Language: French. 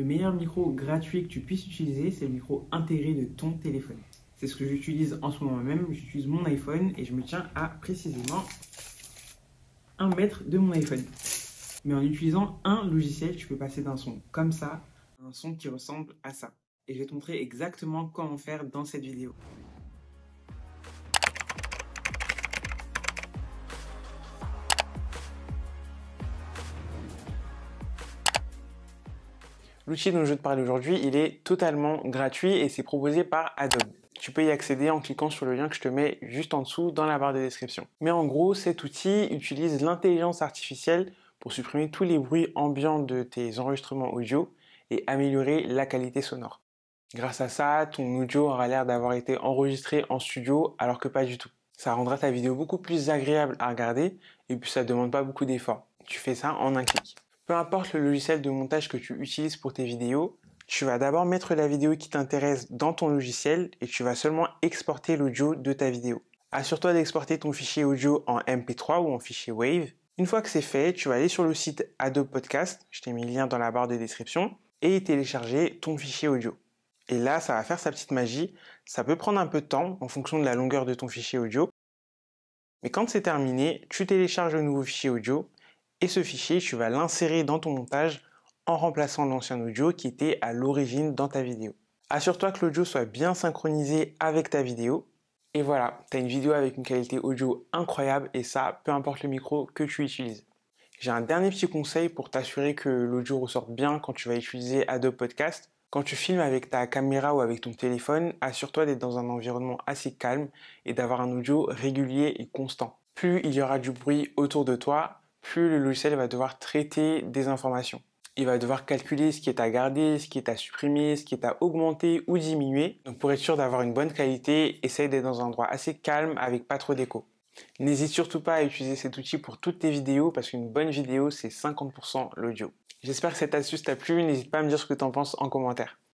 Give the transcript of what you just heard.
le meilleur micro gratuit que tu puisses utiliser, c'est le micro intégré de ton téléphone. C'est ce que j'utilise en ce moment même. J'utilise mon iPhone et je me tiens à précisément un mètre de mon iPhone. Mais en utilisant un logiciel, tu peux passer d'un son comme ça à un son qui ressemble à ça. Et je vais te montrer exactement comment faire dans cette vidéo. L'outil dont je te parle aujourd'hui, il est totalement gratuit et c'est proposé par Adobe. Tu peux y accéder en cliquant sur le lien que je te mets juste en dessous dans la barre de description. Mais en gros, cet outil utilise l'intelligence artificielle pour supprimer tous les bruits ambiants de tes enregistrements audio et améliorer la qualité sonore. Grâce à ça, ton audio aura l'air d'avoir été enregistré en studio alors que pas du tout. Ça rendra ta vidéo beaucoup plus agréable à regarder et puis ça ne demande pas beaucoup d'efforts. Tu fais ça en un clic. Peu importe le logiciel de montage que tu utilises pour tes vidéos, tu vas d'abord mettre la vidéo qui t'intéresse dans ton logiciel et tu vas seulement exporter l'audio de ta vidéo. Assure-toi d'exporter ton fichier audio en MP3 ou en fichier Wave. Une fois que c'est fait, tu vas aller sur le site Adobe Podcast, je t'ai mis le lien dans la barre de description, et télécharger ton fichier audio. Et là, ça va faire sa petite magie. Ça peut prendre un peu de temps en fonction de la longueur de ton fichier audio. Mais quand c'est terminé, tu télécharges le nouveau fichier audio et ce fichier, tu vas l'insérer dans ton montage en remplaçant l'ancien audio qui était à l'origine dans ta vidéo. Assure-toi que l'audio soit bien synchronisé avec ta vidéo. Et voilà, tu as une vidéo avec une qualité audio incroyable et ça, peu importe le micro que tu utilises. J'ai un dernier petit conseil pour t'assurer que l'audio ressorte bien quand tu vas utiliser Adobe Podcast. Quand tu filmes avec ta caméra ou avec ton téléphone, assure-toi d'être dans un environnement assez calme et d'avoir un audio régulier et constant. Plus il y aura du bruit autour de toi, plus le logiciel va devoir traiter des informations. Il va devoir calculer ce qui est à garder, ce qui est à supprimer, ce qui est à augmenter ou diminuer. Donc pour être sûr d'avoir une bonne qualité, essaye d'être dans un endroit assez calme avec pas trop d'écho. N'hésite surtout pas à utiliser cet outil pour toutes tes vidéos parce qu'une bonne vidéo c'est 50% l'audio. J'espère que cette astuce t'a plu, n'hésite pas à me dire ce que t'en penses en commentaire.